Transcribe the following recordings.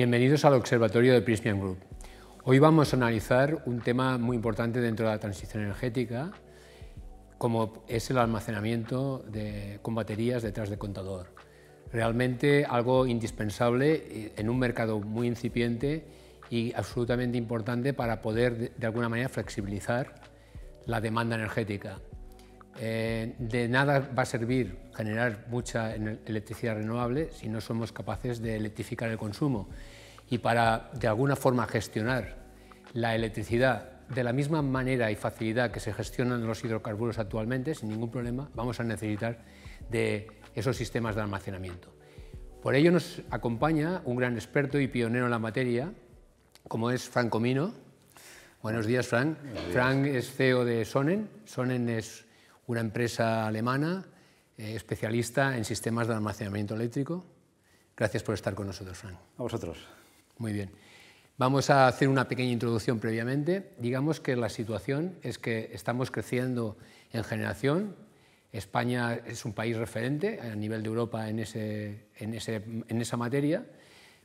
Bienvenidos al Observatorio de Prismian Group. Hoy vamos a analizar un tema muy importante dentro de la transición energética, como es el almacenamiento con baterías detrás de contador. Realmente algo indispensable eh, en un mercado muy incipiente y absolutamente importante para poder de alguna manera flexibilizar la demanda energética. Eh, de nada va a servir generar mucha electricidad renovable si no somos capaces de electrificar el consumo. Y para, de alguna forma, gestionar la electricidad de la misma manera y facilidad que se gestionan los hidrocarburos actualmente, sin ningún problema, vamos a necesitar de esos sistemas de almacenamiento. Por ello nos acompaña un gran experto y pionero en la materia, como es Franco Comino. Buenos días, Frank. Fran es CEO de Sonen. Sonen es una empresa alemana eh, especialista en sistemas de almacenamiento eléctrico. Gracias por estar con nosotros, Frank. A vosotros. Muy bien. Vamos a hacer una pequeña introducción previamente. Digamos que la situación es que estamos creciendo en generación. España es un país referente a nivel de Europa en, ese, en, ese, en esa materia,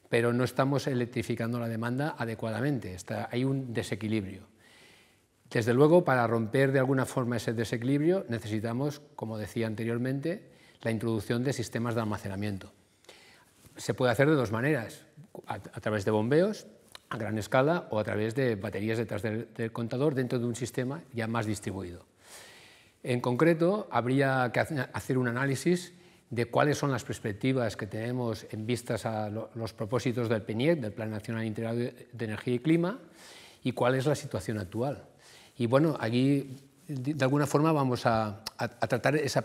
pero no estamos electrificando la demanda adecuadamente. Está, hay un desequilibrio. Desde luego, para romper de alguna forma ese desequilibrio necesitamos, como decía anteriormente, la introducción de sistemas de almacenamiento. Se puede hacer de dos maneras, a, través de bombeos a gran escala o a través de baterías detrás del, contador dentro de un sistema ya más distribuido. En concreto, habría que hacer un análisis de cuáles son las perspectivas que tenemos en vistas a los propósitos del PNIEC, del Plan Nacional Integrado de Energía y Clima, y cuál es la situación actual. Y bueno, aquí de alguna forma vamos a, tratar ese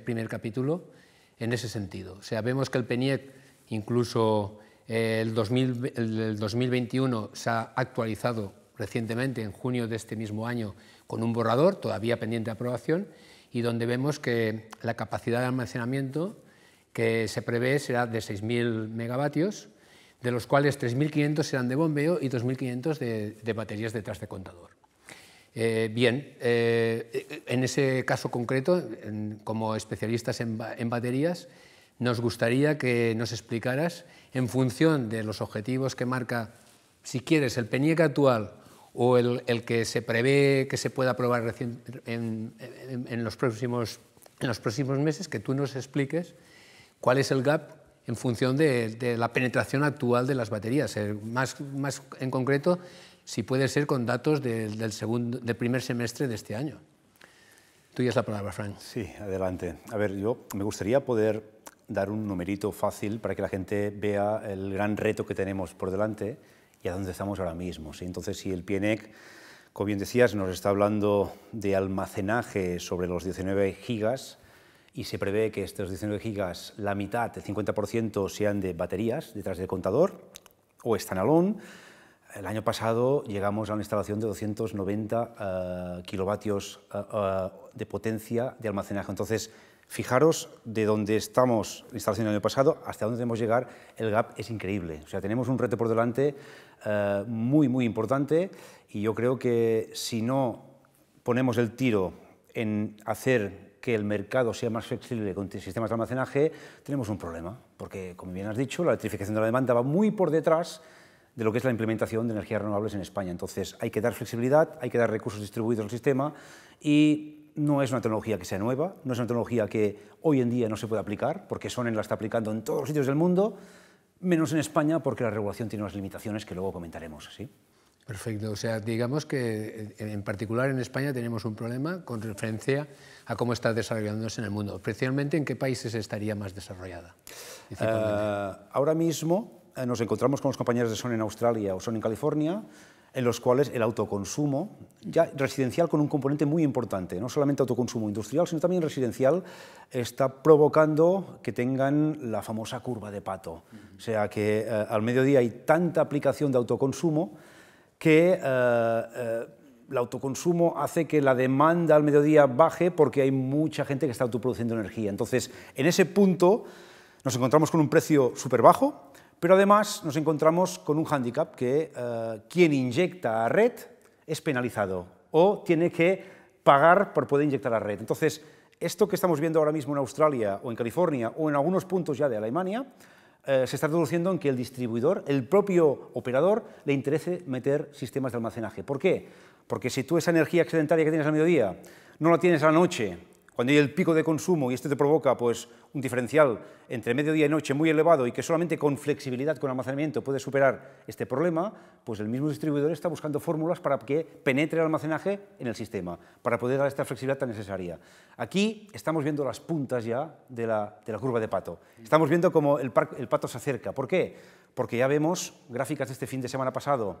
primer capítulo en ese sentido. O sea, vemos que el PENIEC incluso el, el 2021 se ha actualizado recientemente, en junio de este mismo año, con un borrador todavía pendiente de aprobación y donde vemos que la capacidad de almacenamiento que se prevé será de 6.000 megavatios, de los cuales 3.500 serán de bombeo y 2.500 de, de baterías detrás de contador. Eh, bien, eh, en ese caso concreto, como especialistas en, baterías, nos gustaría que nos explicaras, en función de los objetivos que marca, si quieres, el PENIEC actual o el, que se prevé que se pueda aprobar en, los próximos, meses, que tú nos expliques cuál es el gap en función de, la penetración actual de las baterías. Eh, más en concreto, si puede ser con datos del, primer semestre de este año. Tuya es la palabra, Frank. Sí, adelante. A ver, yo me gustaría poder dar un numerito fácil para que la gente vea el gran reto que tenemos por delante y a dónde estamos ahora mismo. ¿sí? Entonces, si el PNEC, como bien decías, nos está hablando de almacenaje sobre los 19 gigas y se prevé que estos 19 gigas, la mitad, el 50%, sean de baterías detrás del contador o standalone, el año pasado llegamos a una instalación de 290 eh, kilovatios eh, eh, de potencia de almacenaje. Entonces, fijaros de dónde estamos, la instalación del año pasado, hasta dónde tenemos llegar, el gap es increíble. O sea, tenemos un reto por delante muy, muy importante y yo creo que si no ponemos el tiro en hacer que el mercado sea más flexible con sistemas de almacenaje, tenemos un problema, porque, como bien has dicho, la electrificación de la demanda va muy por detrás de lo que es la implementación de energías renovables en España. Entonces, hay que dar flexibilidad, hay que dar recursos distribuidos al sistema y no es una tecnología que sea nueva, no es una tecnología que hoy en día no se pueda aplicar, porque en la está aplicando en todos los sitios del mundo, menos en España, porque la regulación tiene unas limitaciones que luego comentaremos. ¿sí? Perfecto. O sea, digamos que eh, en particular en España tenemos un problema con referencia a cómo está desarrollándose en el mundo. Especialmente en qué países estaría más desarrollada. Eh, ahora mismo eh, nos encontramos con los compañeros de Son en Australia o Son en California, en los cuales el autoconsumo, ya residencial con un componente muy importante, no solamente autoconsumo industrial, sino también residencial, está provocando que tengan la famosa curva de pato. O sea que eh, al mediodía hay tanta aplicación de autoconsumo que eh, el autoconsumo hace que la demanda al mediodía baje porque hay mucha gente que está autoproduciendo energía. Entonces, en ese punto nos encontramos con un precio súper bajo, pero además nos encontramos con un hándicap que eh, quien inyecta a red es penalizado o tiene que pagar por poder inyectar a red. Entonces, esto que estamos viendo ahora mismo en Australia o en California o en algunos puntos ya de Alemania, eh, se está traduciendo en que el distribuidor, el propio operador, le interese meter sistemas de almacenaje. ¿Por qué? Porque si tú esa energía excedentaria que tienes al mediodía no la tienes a la noche cuando hay el pico de consumo y esto te provoca pues, un diferencial entre mediodía y noche muy elevado y que solamente con flexibilidad, con almacenamiento, puede superar este problema, pues el mismo distribuidor está buscando fórmulas para que penetre el almacenaje en el sistema, para poder dar esta flexibilidad tan necesaria. Aquí estamos viendo las puntas ya de la, curva de pato. Estamos viendo cómo el, el pato se acerca. ¿Por qué? Porque ya vemos gráficas de este fin de semana pasado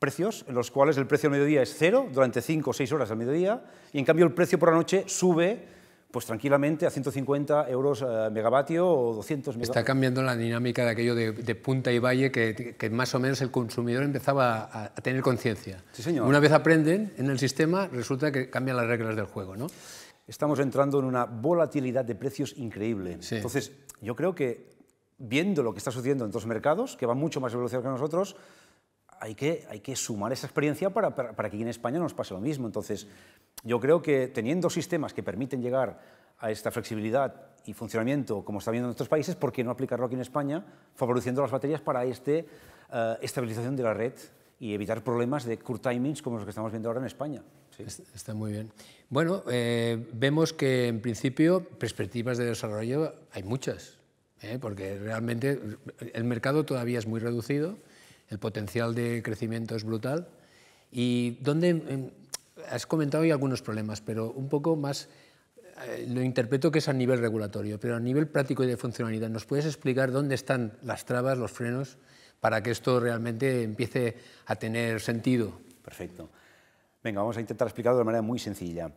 precios en los cuales el precio al mediodía es cero durante 5 o 6 horas al mediodía y en cambio el precio por la noche sube pues tranquilamente a 150 euros eh, megavatio o 200 megavatio. Está cambiando la dinámica de aquello de, punta y valle que, más o menos el consumidor empezaba a, tener conciencia. Una vez aprenden en el sistema, resulta que cambian las reglas del juego, ¿no? Estamos entrando en una volatilidad de precios increíble. Entonces, yo creo que viendo lo que está sucediendo en otros mercados, que van mucho más velocidad que nosotros, hay que, hay que sumar esa experiencia para, que aquí en España no nos pase lo mismo. Entonces, yo creo que teniendo sistemas que permiten llegar a esta flexibilidad y funcionamiento como está viendo en otros países, ¿por qué no aplicarlo aquí en España, favoreciendo las baterías para esta eh, estabilización de la red y evitar problemas de curt timings como los que estamos viendo ahora en España? Está muy bien. Bueno, eh, vemos que en principio perspectivas de desarrollo hay muchas, ¿eh? porque realmente el mercado todavía es muy reducido el potencial de crecimiento es brutal. Y donde has comentado hoy algunos problemas, pero un poco más eh, lo interpreto que es a nivel regulatorio, pero a nivel práctico y de funcionalidad, ¿nos puedes explicar dónde están las trabas, los frenos, para que esto realmente empiece a tener sentido? Perfecto. Venga, vamos a intentar explicarlo de manera muy sencilla.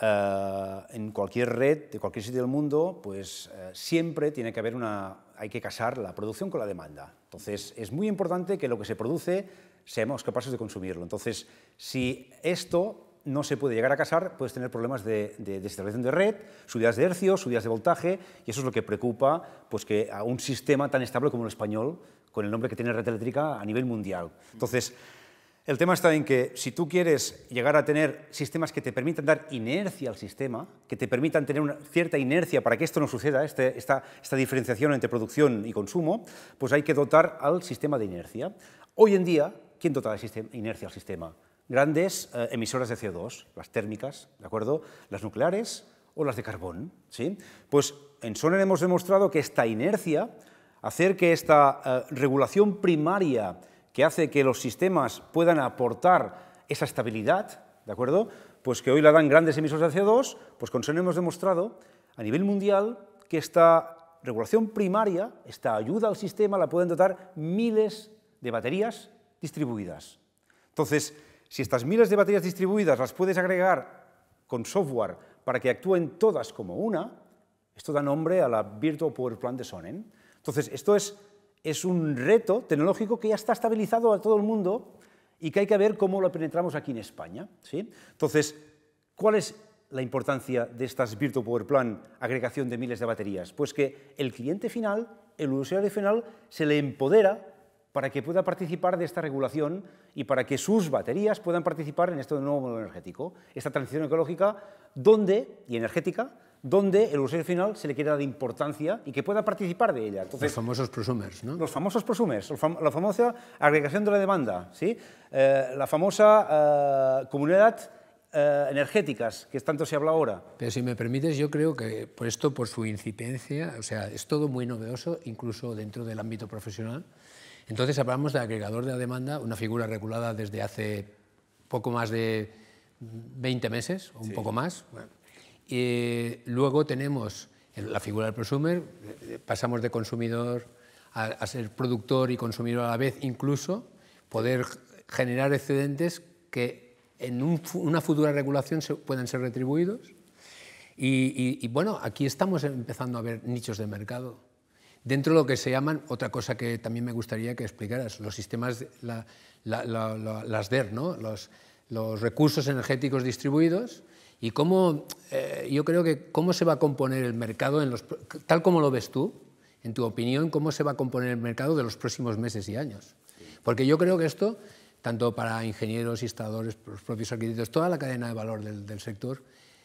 Eh, en cualquier red de cualquier sitio del mundo, pues eh, siempre tiene que haber una, hay que casar la producción con la demanda. Entonces es muy importante que lo que se produce seamos capaces de consumirlo. Entonces si esto no se puede llegar a casar, puedes tener problemas de, de desestabilización de red, subidas de hercios, subidas de voltaje, y eso es lo que preocupa pues, que a un sistema tan estable como el español, con el nombre que tiene red eléctrica a nivel mundial. Entonces, el tema está en que si tú quieres llegar a tener sistemas que te permitan dar inercia al sistema, que te permitan tener una cierta inercia para que esto no suceda, este, esta, diferenciación entre producción y consumo, pues hay que dotar al sistema de inercia. Hoy en día, ¿quién dota de inercia al sistema? Grandes eh, emisoras de CO2, las térmicas, ¿de acuerdo? Las nucleares o las de carbón, ¿sí? Pues en Soner hemos demostrado que esta inercia, hacer que esta eh, regulación primaria que hace que los sistemas puedan aportar esa estabilidad, ¿de acuerdo? Pues que hoy la dan grandes emisores de CO2, pues con Sonnen hemos demostrado a nivel mundial que esta regulación primaria, esta ayuda al sistema, la pueden dotar miles de baterías distribuidas. Entonces, si estas miles de baterías distribuidas las puedes agregar con software para que actúen todas como una, esto da nombre a la Virtual Power Plant de Sonnen. Entonces, esto es es un reto tecnológico que ya está estabilizado a todo el mundo y que hay que ver cómo lo penetramos aquí en España. ¿sí? Entonces, ¿cuál es la importancia de estas Virtual Power Plan, agregación de miles de baterías? Pues que el cliente final, el usuario final, se le empodera para que pueda participar de esta regulación y para que sus baterías puedan participar en este nuevo modelo energético, esta transición ecológica donde, y energética, donde el usuario final se le queda dar importancia y que pueda participar de ella. los famosos prosumers, ¿no? Los famosos prosumers, la famosa agregación de la demanda, ¿sí? Eh, la famosa eh, comunidad energética, eh, energéticas, que tanto se habla ahora. Pero si me permites, yo creo que por esto, por su incipiencia, o sea, es todo muy novedoso, incluso dentro del ámbito profesional. Entonces hablamos de agregador de la demanda, una figura regulada desde hace poco más de 20 meses, o un poco más, y eh, luego tenemos la figura del prosumer, eh, pasamos de consumidor a, ser productor y consumidor a la vez, incluso poder generar excedentes que en una futura regulación se, puedan ser retribuidos. Y, bueno, aquí estamos empezando a ver nichos de mercado. Dentro de lo que se llaman, otra cosa que también me gustaría que explicaras, los sistemas, las DER, los recursos energéticos distribuidos, y cómo, eh, yo creo que cómo se va a componer el mercado, en los, tal como lo ves tú, en tu opinión, cómo se va a componer el mercado de los próximos meses y años. Porque yo creo que esto, tanto para ingenieros, instaladores, los propios arquitectos, toda la cadena de valor del, sector,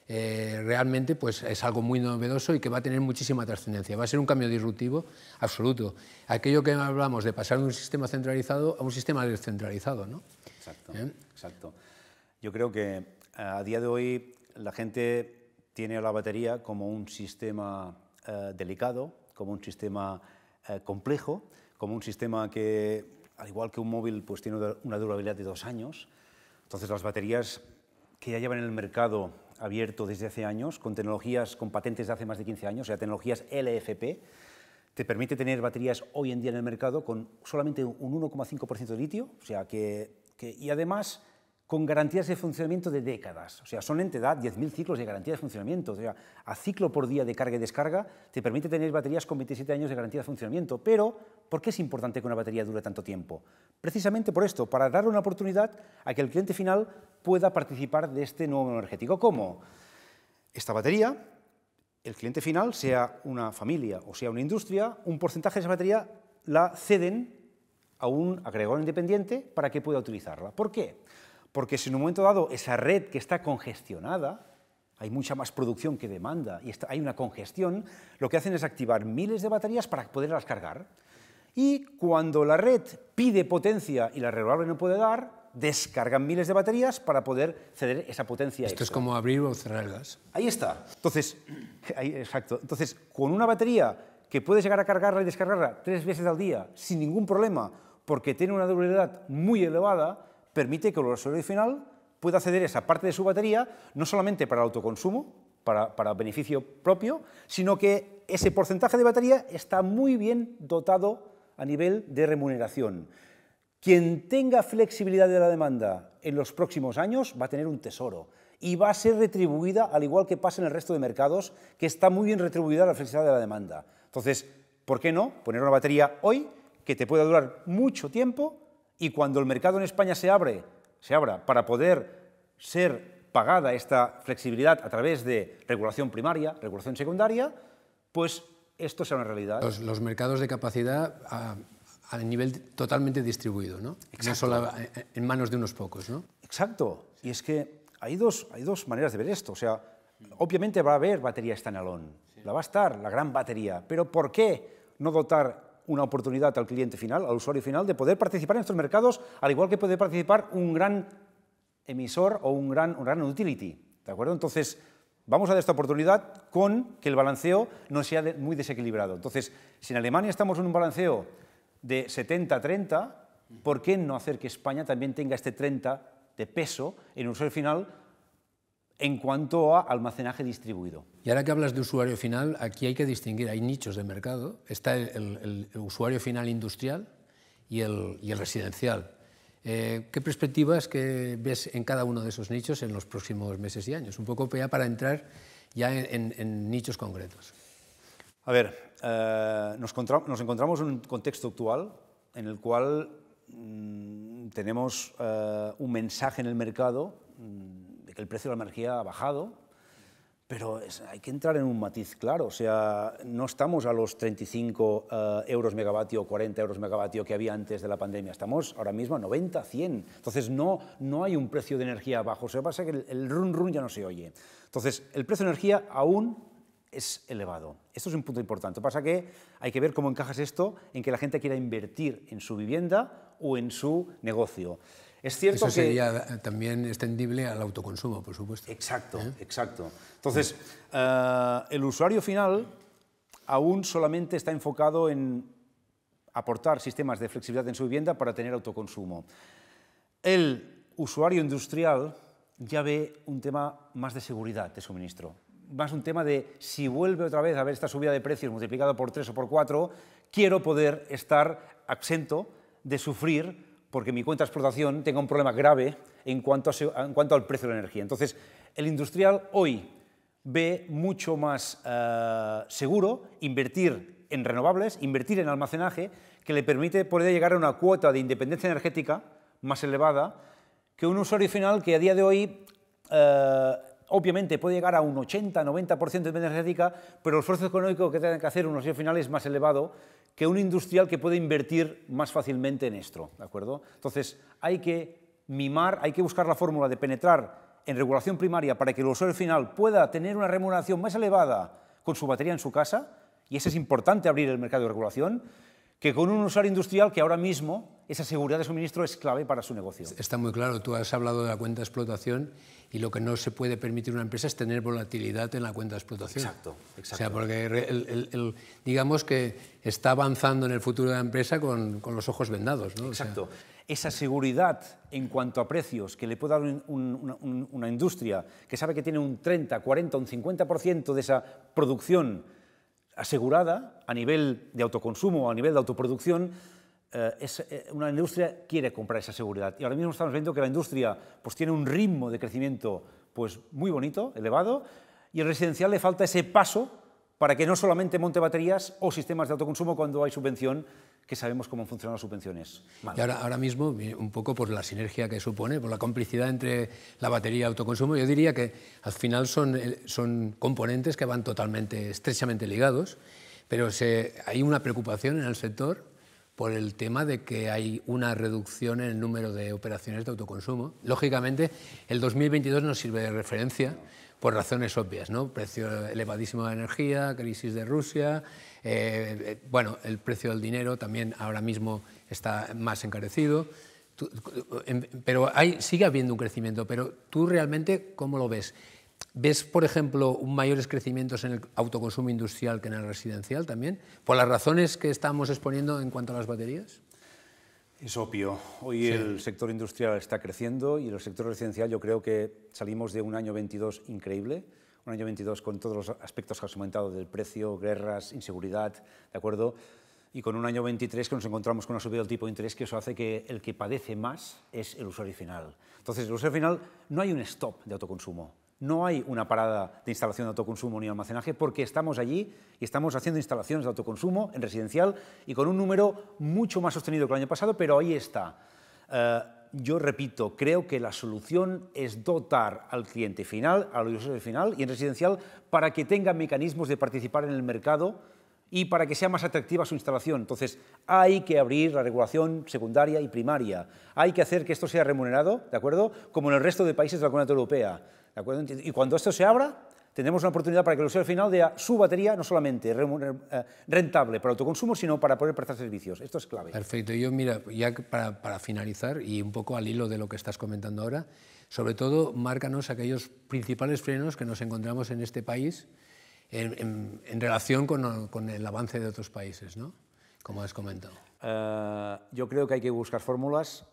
eh, realmente pues, es algo muy novedoso y que va a tener muchísima trascendencia. Va a ser un cambio disruptivo absoluto. Aquello que hablamos de pasar de un sistema centralizado a un sistema descentralizado. ¿no? Exacto, ¿Eh? exacto. Yo creo que a día de hoy la gente tiene a la batería como un sistema eh, delicado, como un sistema eh, complejo, como un sistema que, al igual que un móvil, pues tiene una durabilidad de dos años. Entonces las baterías que ya llevan en el mercado abierto desde hace años, con tecnologías, con patentes de hace más de 15 años, o sea, tecnologías LFP, te permite tener baterías hoy en día en el mercado con solamente un 1,5% de litio, o sea, que, y además con garantías de funcionamiento de décadas. O sea, son entidad 10.000 ciclos de garantía de funcionamiento. O sea, a ciclo por día de carga y descarga te permite tener baterías con 27 años de garantía de funcionamiento. Pero, ¿por qué es importante que una batería dure tanto tiempo? Precisamente por esto, para darle una oportunidad a que el cliente final pueda participar de este nuevo energético. ¿Cómo? Esta batería, el cliente final, sea una familia o sea una industria, un porcentaje de esa batería la ceden a un agregador independiente para que pueda utilizarla. ¿Por qué? Porque si en un momento dado esa red que está congestionada, hay mucha más producción que demanda y hay una congestión, lo que hacen es activar miles de baterías para poderlas cargar. Y cuando la red pide potencia y la renovable no puede dar, descargan miles de baterías para poder ceder esa potencia. Esto es como abrir o cerrar el gas. Ahí está. Entonces, exacto. Entonces, con una batería que puede llegar a cargarla y descargarla tres veces al día sin ningún problema, porque tiene una durabilidad muy elevada, permite que el usuario final pueda acceder a esa parte de su batería, no solamente para el autoconsumo, para, para, beneficio propio, sino que ese porcentaje de batería está muy bien dotado a nivel de remuneración. Quien tenga flexibilidad de la demanda en los próximos años va a tener un tesoro y va a ser retribuida al igual que pasa en el resto de mercados, que está muy bien retribuida la flexibilidad de la demanda. Entonces, ¿por qué no poner una batería hoy que te pueda durar mucho tiempo y cuando el mercado en España se abre, se abra para poder ser pagada esta flexibilidad a través de regulación primaria, regulación secundaria, pues esto será una realidad. Los, mercados de capacidad a, nivel totalmente distribuido, ¿no? No solo en manos de unos pocos, ¿no? Exacto. Y es que hay dos, hay dos maneras de ver esto. O sea, obviamente va a haber batería standalone. La va a estar, la gran batería. Pero ¿por qué no dotar una oportunidad al cliente final, al usuario final, de poder participar en estos mercados, al igual que puede participar un gran emisor o un gran, un utility. ¿De acuerdo? Entonces, vamos a dar esta oportunidad con que el balanceo no sea muy desequilibrado. Entonces, si en Alemania estamos en un balanceo de 70-30, ¿por qué no hacer que España también tenga este 30 de peso en el usuario final en cuanto a almacenaje distribuido. Y ahora que hablas de usuario final, aquí hay que distinguir, hay nichos de mercado. Está el, usuario final industrial y el, residencial. Eh, ¿Qué perspectivas que ves en cada uno de esos nichos en los próximos meses y años? Un poco ya para entrar ya en, nichos concretos. A ver, eh, nos, encontramos en un contexto actual en el cual mm, tenemos eh, un mensaje en el mercado mm, el precio de la energía ha bajado, pero hay que entrar en un matiz claro, o sea, no estamos a los 35 eh, euros megavatio o 40 euros megavatio que había antes de la pandemia, estamos ahora mismo a 90, 100. Entonces no, no hay un precio de energía bajo, Se pasa que el, el run run ya no se oye. Entonces, el precio de energía aún es elevado. Esto es un punto importante. Pasa que hay que ver cómo encajas esto en que la gente quiera invertir en su vivienda o en su negocio. Es cierto Eso sería eh, también extendible al autoconsumo, por supuesto. Exacto, ¿eh? exacto. Entonces, eh, el usuario final aún solamente está enfocado en aportar sistemas de flexibilidad en su vivienda para tener autoconsumo. El usuario industrial ya ve un tema más de seguridad de suministro, más un tema de si vuelve otra vez a ver esta subida de precios multiplicado por tres o por cuatro, quiero poder estar exento de sufrir porque mi cuenta de explotación tenga un problema grave en cuanto, al precio de la energía. Entonces, el industrial hoy ve mucho más eh, seguro invertir en renovables, invertir en almacenaje, que le permite poder llegar a una cuota de independencia energética más elevada que un usuario final que a día de hoy eh, obviamente puede llegar a un 80-90% de energética, pero el esfuerzo económico que tienen que hacer un usuario final es más elevado que un industrial que puede invertir más fácilmente en esto. ¿de acuerdo? Entonces, hay que mimar, hay que buscar la fórmula de penetrar en regulación primaria para que el usuario final pueda tener una remuneración más elevada con su batería en su casa, y eso es importante abrir el mercado de regulación, que con un usuario industrial que ahora mismo esa seguridad de suministro es clave para su negocio. Está muy claro, tú has hablado de la cuenta de explotación y lo que no se puede permitir una empresa es tener volatilidad en la cuenta de explotación. Exacto, exacto. O sea, porque digamos que está avanzando en el futuro de la empresa con, los ojos vendados. Exacto. esa seguridad en cuanto a precios que le puede dar una industria que sabe que tiene un 30, 40, un 50% de esa producción asegurada a nivel de autoconsumo, a nivel de autoproducción, eh, eh, una industria quiere comprar esa seguridad. Y ahora mismo estamos viendo que la industria pues, tiene un ritmo de crecimiento pues, muy bonito, elevado, y el residencial le falta ese paso para que no solamente monte baterías o sistemas de autoconsumo cuando hay subvención, que sabemos cómo funcionan las subvenciones. Y ahora, ahora mismo, un poco por la sinergia que supone, por la complicidad entre la batería y autoconsumo, yo diría que al final son, eh, son componentes que van totalmente, estrechamente ligados, pero hay una preocupación en el sector por el tema de que hay una reducción en el número de operaciones de autoconsumo. Lógicamente, el 2022 nos sirve de referencia por razones obvias, ¿no? Precio elevadísimo de energía, crisis de Rusia, eh, eh, bueno, el precio del dinero también ahora mismo está más encarecido, pero sigue habiendo un crecimiento, pero tú realmente, ¿cómo lo ves? ¿Ves, por ejemplo, mayores crecimientos en el autoconsumo industrial que en el residencial también? ¿Por las razones que estamos exponiendo en cuanto a las baterías? Es obvio. Hoy el sector industrial está creciendo y el sector residencial yo creo que salimos de un año 22 increíble, un año 22 con todos los aspectos que has comentado del precio, guerras, inseguridad, ¿de acuerdo? Y con un año 23 que nos encontramos con una subida del tipo de interés que eso hace que el que padece más es el usuario final. Entonces, el usuario final no hay un stop de autoconsumo no hay una parada de instalación de autoconsumo ni almacenaje porque estamos allí y estamos haciendo instalaciones de autoconsumo en residencial y con un número mucho más sostenido que el año pasado, pero ahí está. Eh, yo repito, creo que la solución es dotar al cliente final, al usuario final y en residencial para que tengan mecanismos de participar en el mercado y para que sea más atractiva su instalación. Entonces, hay que abrir la regulación secundaria y primaria. Hay que hacer que esto sea remunerado, ¿de acuerdo? Como en el resto de países de la Comunidad Europea. Y cuando esto se abra, tendremos una oportunidad para que el usuario final dé su batería no solamente eh, rentable para autoconsumo, sino para poder prestar servicios. Esto es clave. Perfecto. Yo, mira, ya para, finalizar y un poco al hilo de lo que estás comentando ahora, sobre todo, márcanos aquellos principales frenos que nos encontramos en este país en, relación con, el avance de otros países, ¿no? Como has comentado. Eh, yo creo que hay que buscar fórmulas,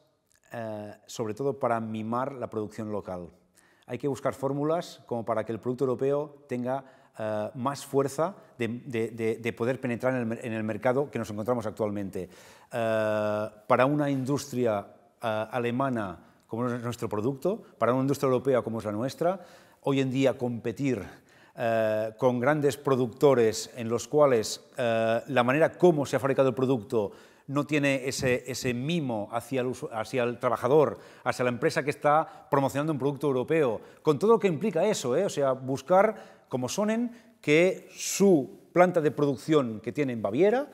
eh, sobre todo para mimar la producción local hay que buscar fórmulas como para que el producto europeo tenga eh, más fuerza de, poder penetrar en el, mercado que nos encontramos actualmente. Eh, para una industria eh, alemana como es nuestro producto, para una industria europea como es la nuestra, hoy en día competir con grandes productores en los cuales la manera como se ha fabricado el producto no tiene ese, ese mimo hacia el, trabajador, hacia la empresa que está promocionando un producto europeo, con todo lo que implica eso, ¿eh? o sea, buscar, como Sonen, que su planta de producción que tiene en Baviera,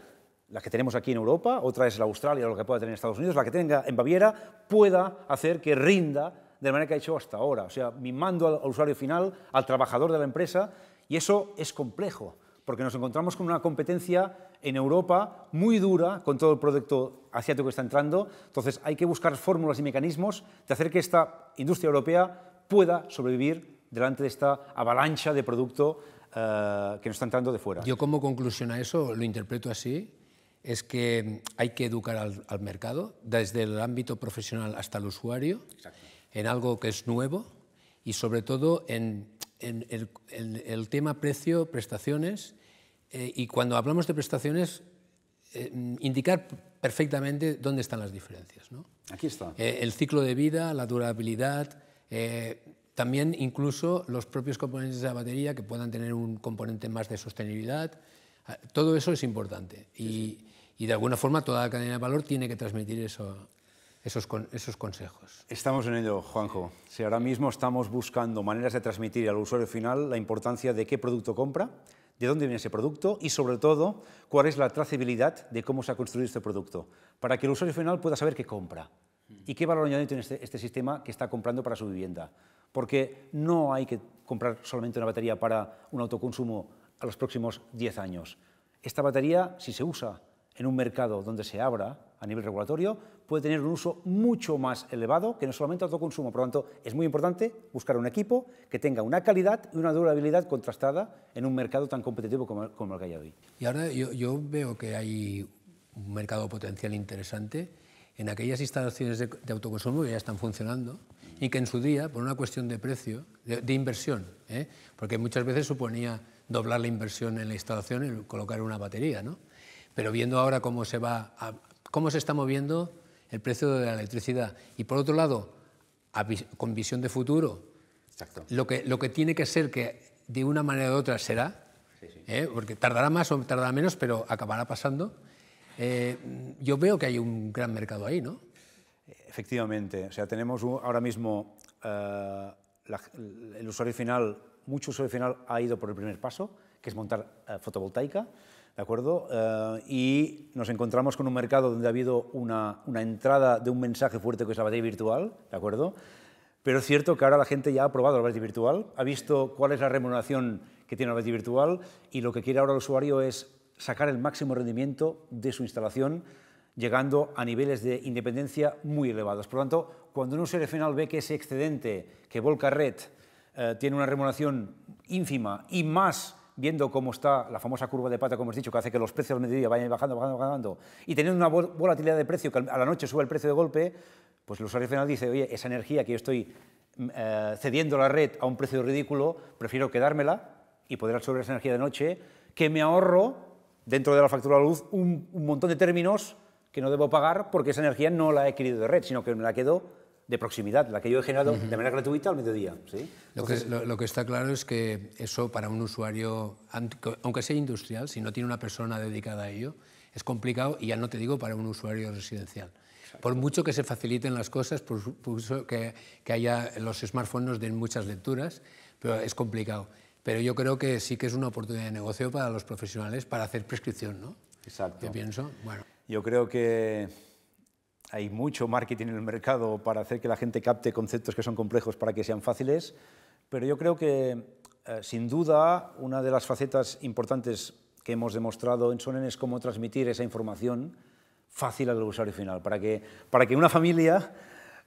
la que tenemos aquí en Europa, otra es la Australia, lo que pueda tener en Estados Unidos, la que tenga en Baviera, pueda hacer que rinda de la manera que ha hecho hasta ahora, o sea, mimando al usuario final, al trabajador de la empresa, y eso es complejo porque nos encontramos con una competencia en Europa muy dura con todo el producto asiático que está entrando. Entonces hay que buscar fórmulas y mecanismos de hacer que esta industria europea pueda sobrevivir delante de esta avalancha de producto eh, que nos está entrando de fuera. Yo como conclusión a eso lo interpreto así, es que hay que educar al, mercado, desde el ámbito profesional hasta el usuario, en algo que es nuevo y sobre todo en en el, tema precio-prestaciones eh, y cuando hablamos de prestaciones, eh, indicar perfectamente dónde están las diferencias. ¿no? Aquí está. Eh, el ciclo de vida, la durabilidad, también incluso los propios componentes de la batería que puedan tener un componente más de sostenibilidad. Ah, todo eso es importante. y, y, de alguna forma toda la cadena de valor tiene que transmitir eso, esos, consejos. Estamos en ello, Juanjo. Si ahora mismo estamos buscando maneras de transmitir al usuario final la importancia de qué producto compra, de dónde viene ese producto y, sobre todo, cuál es la trazabilidad de cómo se ha construido este producto, para que el usuario final pueda saber qué compra y qué valor añadido tiene este, este sistema que está comprando para su vivienda. Porque no hay que comprar solamente una batería para un autoconsumo a los próximos 10 años. Esta batería, si se usa en un mercado donde se abra a nivel regulatorio puede tener un uso mucho más elevado que no solamente autoconsumo. Por lo tanto, es muy importante buscar un equipo que tenga una calidad y una durabilidad contrastada en un mercado tan competitivo como el, que hay hoy. Y ahora yo, veo que hay un mercado potencial interesante en aquellas instalaciones de, autoconsumo que ya están funcionando y que en su día, por una cuestión de precio, de, inversión, ¿eh? porque muchas veces suponía doblar la inversión en la instalación y colocar una batería, ¿no? Pero viendo ahora cómo se, va cómo se está moviendo el precio de la electricidad. Y por otro lado, con visión de futuro, Lo, que, lo que tiene que ser que de una manera u otra será, ¿eh? porque tardará más o tardará menos, pero acabará pasando. Eh, yo veo que hay un gran mercado ahí, ¿no? Efectivamente, o sea, tenemos ahora mismo eh, el usuario final, mucho usuario final ha ido por el primer paso, que es montar fotovoltaica. ¿De acuerdo? Eh, y nos encontramos con un mercado donde ha habido una, entrada de un mensaje fuerte que es la batería virtual, ¿de acuerdo? Pero es cierto que ahora la gente ya ha probado la batería virtual, ha visto cuál es la remuneración que tiene la batería virtual y lo que quiere ahora el usuario es sacar el máximo rendimiento de su instalación, llegando a niveles de independencia muy elevados. Por lo tanto, cuando un usuario final ve que ese excedente que Volca Red eh, tiene una remuneración ínfima y más viendo cómo está la famosa curva de pata, como hemos dicho, que hace que los precios al mediodía vayan bajando, bajando, bajando, y teniendo una volatilidad de precio que a la noche sube el precio de golpe, pues el usuario final dice, oye, esa energía que yo estoy mm, eh, cediendo a la red a un precio ridículo, prefiero quedármela y poder absorber esa energía de noche, que me ahorro dentro de la factura de luz un, un montón de términos que no debo pagar porque esa energía no la he querido de red, sino que me la quedo de proximidad, la que yo he generado de manera gratuita al mediodía. ¿sí? Lo, que, lo, que, está claro es que eso para un usuario, aunque sea industrial, si no tiene una persona dedicada a ello, es complicado y ya no te digo para un usuario residencial. Por mucho que se faciliten las cosas, por mucho que, haya los smartphones nos den muchas lecturas, pero es complicado. Pero yo creo que sí que es una oportunidad de negocio para los profesionales para hacer prescripción, ¿no? Exacto. ¿Qué pienso? Bueno. Yo creo que hay mucho marketing en el mercado para hacer que la gente capte conceptos que son complejos para que sean fáciles, pero yo creo que, eh, sin duda, una de las facetas importantes que hemos demostrado en Sonen es cómo transmitir esa información fácil al usuario final, para que, para que una familia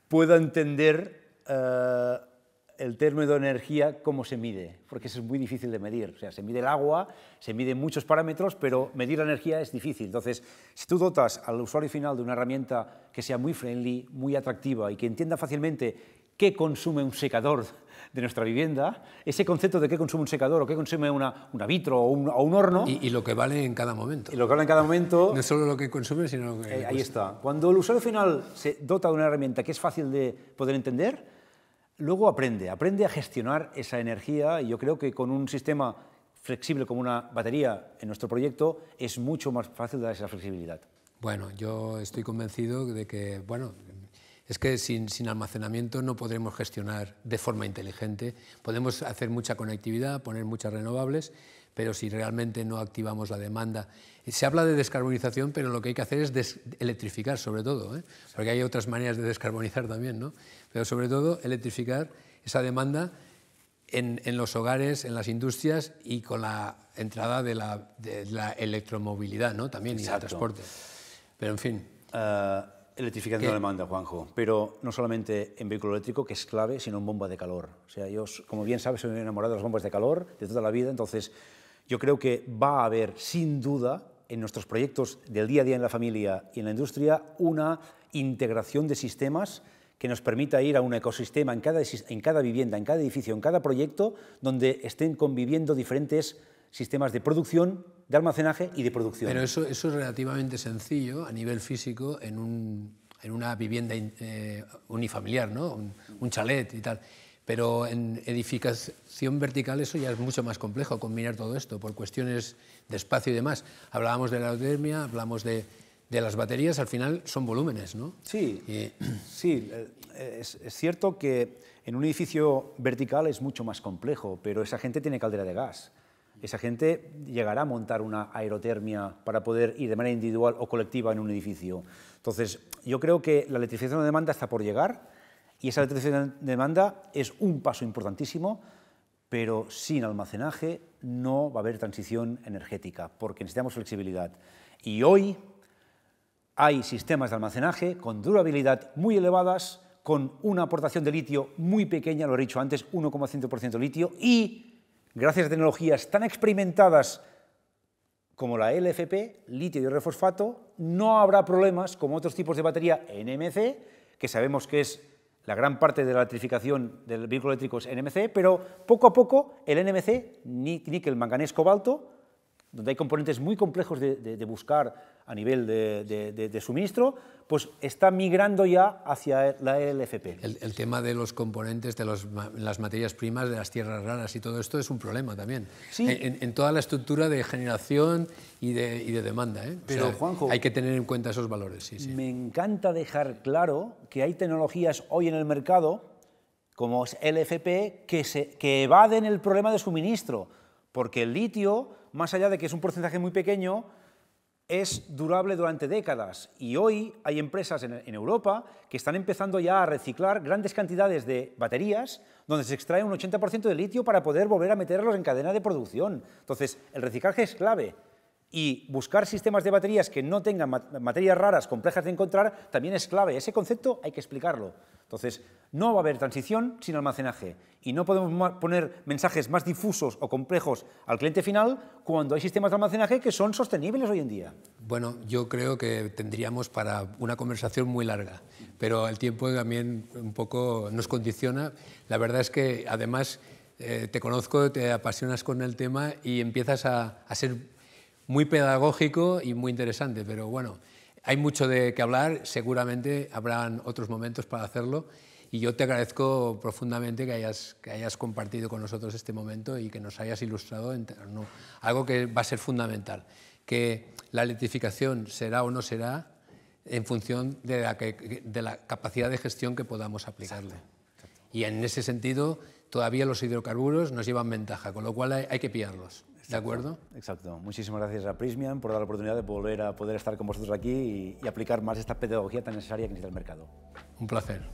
pueda entender eh, el término de energía, ¿cómo se mide? Porque eso es muy difícil de medir. O sea, se mide el agua, se miden muchos parámetros, pero medir la energía es difícil. Entonces, si tú dotas al usuario final de una herramienta que sea muy friendly, muy atractiva y que entienda fácilmente qué consume un secador de nuestra vivienda, ese concepto de qué consume un secador o qué consume una, una vitro o un, horno. Y, lo que vale en cada momento. Y lo que vale en cada momento. no solo lo que consume, sino lo que. Eh, ahí está. Cuando el usuario final se dota de una herramienta que es fácil de poder entender, Luego aprende, aprende a gestionar esa energía y yo creo que con un sistema flexible como una batería en nuestro proyecto es mucho más fácil dar esa flexibilidad. Bueno, yo estoy convencido de que, bueno, es que sin, sin, almacenamiento no podremos gestionar de forma inteligente. Podemos hacer mucha conectividad, poner muchas renovables, pero si realmente no activamos la demanda. Se habla de descarbonización, pero lo que hay que hacer es electrificar sobre todo, ¿eh? porque hay otras maneras de descarbonizar también, ¿no? pero sobre todo electrificar esa demanda en, en, los hogares, en las industrias y con la entrada de la, electromovilidad ¿no? también y el transporte. Pero en fin. Uh... Eh, Electrificando la demanda, Juanjo, pero no solamente en vehículo eléctrico, que es clave, sino en bomba de calor. O sea, yo, como bien sabes, soy enamorado de las bombas de calor de toda la vida, entonces yo creo que va a haber, sin duda, en nuestros proyectos del día a día en la familia y en la industria, una integración de sistemas que nos permita ir a un ecosistema en cada, en cada vivienda, en cada edificio, en cada proyecto, donde estén conviviendo diferentes sistemas de producción, de almacenaje y de producción. Pero eso, es relativamente sencillo a nivel físico en, una vivienda eh, unifamiliar, ¿no? un chalet y tal. Pero en edificación vertical eso ya es mucho más complejo, combinar todo esto por cuestiones de espacio y demás. Hablábamos de la aerotermia, hablamos de, las baterías, al final son volúmenes, ¿no? Sí, eh, sí. Eh, es, es, cierto que en un edificio vertical es mucho más complejo, pero esa gente tiene caldera de gas. Esa gente llegará a montar una aerotermia para poder ir de manera individual o colectiva en un edificio. Entonces, yo creo que la electrificación de demanda está por llegar y esa electrificación de demanda es un paso importantísimo, pero sin almacenaje no va a haber transición energética, porque necesitamos flexibilidad. Y hoy hay sistemas de almacenaje con durabilidad muy elevadas, con una aportación de litio muy pequeña, lo he dicho antes, 1,100% de litio, y gracias a tecnologías tan experimentadas como la LFP, litio y refosfato, no habrá problemas como otros tipos de batería NMC, que sabemos que es la gran parte de la electrificación del vehículo eléctrico es NMC, pero poco a poco el NMC, níquel, manganés, cobalto, donde hay componentes muy complejos de, buscar a nivel de, suministro, pues está migrando ya hacia la e LFP. El, tema de los componentes, de las materias primas, de las tierras raras y todo esto es un problema también. Sí. En, toda la estructura de generación y de, demanda. ¿eh? Pero, Juanjo, hay que tener en cuenta esos valores. Sí, sí. Me encanta dejar claro que hay tecnologías hoy en el mercado como es e LFP, que, se, que evaden el problema de suministro, porque el litio más allá de que es un porcentaje muy pequeño, es durable durante décadas y hoy hay empresas en, Europa que están empezando ya a reciclar grandes cantidades de baterías donde se extrae un 80% de litio para poder volver a meterlos en cadena de producción. Entonces, el reciclaje es clave y buscar sistemas de baterías que no tengan materias raras complejas de encontrar también es clave. Ese concepto hay que explicarlo. Entonces, no va a haber transición sin almacenaje y no podemos poner mensajes más difusos o complejos al cliente final cuando hay sistemas de almacenaje que son sostenibles hoy en día. Bueno, yo creo que tendríamos para una conversación muy larga, pero el tiempo también un poco nos condiciona. La verdad es que además eh, te conozco, te apasionas con el tema y empiezas a, a ser muy pedagógico y muy interesante, pero bueno, hay mucho de qué hablar, seguramente habrán otros momentos para hacerlo y yo te agradezco profundamente que hayas, que hayas compartido con nosotros este momento y que nos hayas ilustrado algo que va a ser fundamental, que la electrificación será o no será en función de la, capacidad de gestión que podamos aplicarle. Y en ese sentido, todavía los hidrocarburos nos llevan ventaja, con lo cual hay que pillarlos. ¿De acuerdo? Exacto. Muchísimas gracias a Prismian por dar la oportunidad de volver a poder estar con vosotros aquí y, y aplicar más esta pedagogía tan necesaria que necesita el mercado. Un placer.